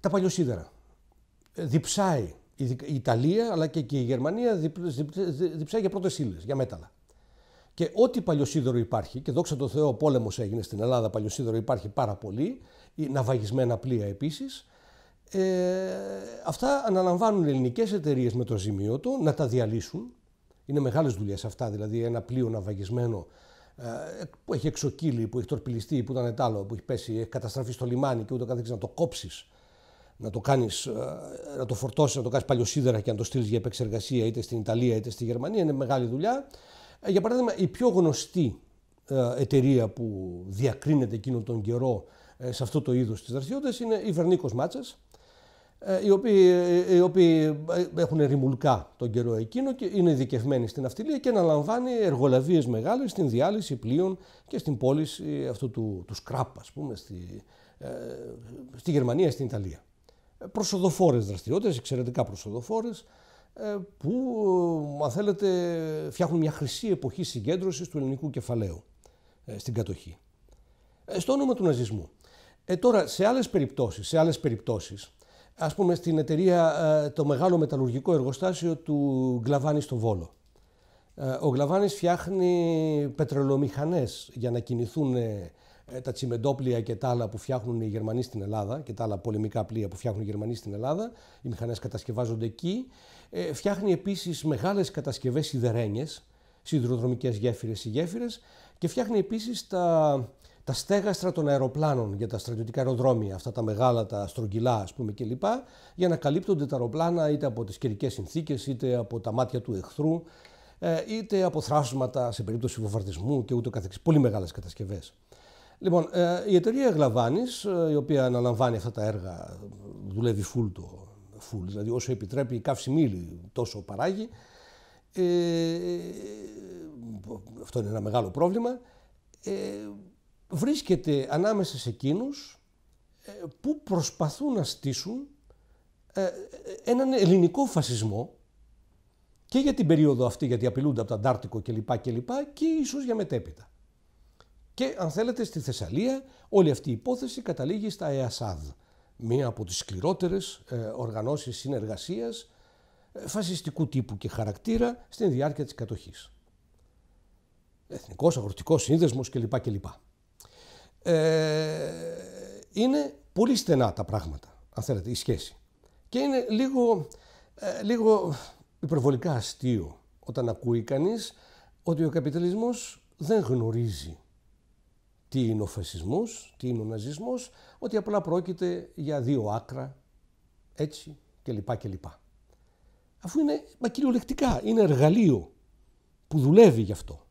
τα παλιοσίδερα. Ε, διψάει η Ιταλία αλλά και, η Γερμανία διψάει για πρώτες ύλες, για μέταλλα. Και ό,τι παλιοσίδερο υπάρχει, και δόξα τω Θεώ ο πόλεμος έγινε στην Ελλάδα, παλιοσίδερο υπάρχει πάρα πολύ, ναυαγισμένα πλοία επίσης. ε, αυτά αναλαμβάνουν ελληνικές εταιρείες με το ζημίο του να τα διαλύσουν. Είναι μεγάλες δουλειές αυτά, δηλαδή ένα πλοίο ναυαγισμένο ε, που έχει εξοκύλει, που έχει τορπιλιστεί, που ήταν τάλο, που έχει πέσει, έχει καταστραφεί στο λιμάνι και ούτω καθεξής, να το κόψεις να το, κάνεις, ε, να το φορτώσεις, να το κάνεις παλιοσίδερα και να το στείλεις για επεξεργασία είτε στην Ιταλία είτε στη Γερμανία, είναι μεγάλη δουλειά. Ε, για παράδειγμα, η πιο γνωστή ε, εταιρεία που διακρίνεται εκείνο τον καιρό σε αυτό το είδος της δραστηριότητας είναι η Βερνίκος Μάτσας, οι οποίοι, οι οποίοι έχουν ρημουλκά τον καιρό εκείνο και είναι ειδικευμένοι στην αυτιλία και αναλαμβάνει εργολαβίες μεγάλες στην διάλυση πλοίων και στην πώληση αυτού του, του σκράπ, ας πούμε, στη, στη Γερμανία, στην Ιταλία προσοδοφόρες δραστηριότητες, εξαιρετικά προσοδοφόρες, ε, που, ε, αν θέλετε, φτιάχνουν μια χρυσή εποχή συγκέντρωσης του ελληνικού κεφαλαίου ε, στην κατοχή. Στο όνομα του ναζισμού. Ε, τώρα, σε άλλες περιπτώσεις, σε άλλες περιπτώσεις, ας πούμε στην εταιρεία, το μεγάλο μεταλλουργικό εργοστάσιο του Γκλαβάνη στο Βόλο. Ο Γκλαβάνης φτιάχνει πετρελομηχανές για να κινηθούν ε, τα τσιμεντόπλια και τα άλλα που φτιάχνουν οι Γερμανοί στην Ελλάδα και τα άλλα πολεμικά πλοία που φτιάχνουν οι Γερμανοί στην Ελλάδα. Οι μηχανές κατασκευάζονται εκεί. Ε, φτιάχνει επίσης μεγάλες κατασκευές σιδερένιες, σιδηροδρομικές γέφυρες ή γέφυρε και φτιάχνει επίσης τα, τα στέγαστρα των αεροπλάνων για τα στρατιωτικά αεροδρόμια, αυτά τα μεγάλα, τα στρογγυλά ας πούμε κλπ. για να καλύπτονται τα αεροπλάνα είτε από τις καιρικές συνθήκες, είτε από τα μάτια του εχθρού, ε, είτε από θράσματα σε περίπτωση βομβαρδισμού και ούτω καθεξής. Πολύ μεγάλες κατασκευές. Λοιπόν, ε, η εταιρεία Γλαβάνη, ε, η οποία αναλαμβάνει αυτά τα έργα, δουλεύει full το full, δηλαδή όσο επιτρέπει η καύση μήλη τόσο παράγει. Ε, ε αυτό είναι ένα μεγάλο πρόβλημα. Ε, βρίσκεται ανάμεσα σε εκείνους που προσπαθούν να στήσουν έναν ελληνικό φασισμό και για την περίοδο αυτή, γιατί απειλούνται από το Αντάρτικο κλπ. Και, και ίσως για μετέπειτα. Και αν θέλετε στη Θεσσαλία όλη αυτή η υπόθεση καταλήγει στα ΕΑΣΑΔ, μία από τις σκληρότερες ε, οργανώσεις συνεργασίας ε, φασιστικού τύπου και χαρακτήρα στην διάρκεια της κατοχής. Εθνικός Αγροτικός Σύνδεσμος κλπ. Ε, είναι πολύ στενά τα πράγματα, αν θέλετε, η σχέση. Και είναι λίγο, ε, λίγο υπερβολικά αστείο όταν ακούει κανείς ότι ο καπιταλισμός δεν γνωρίζει τι είναι ο φασισμός, τι είναι ο ναζισμός, ότι απλά πρόκειται για δύο άκρα, έτσι κλπ. κλπ. Αφού είναι, μα κυριολεκτικά, είναι εργαλείο που δουλεύει γι' αυτό.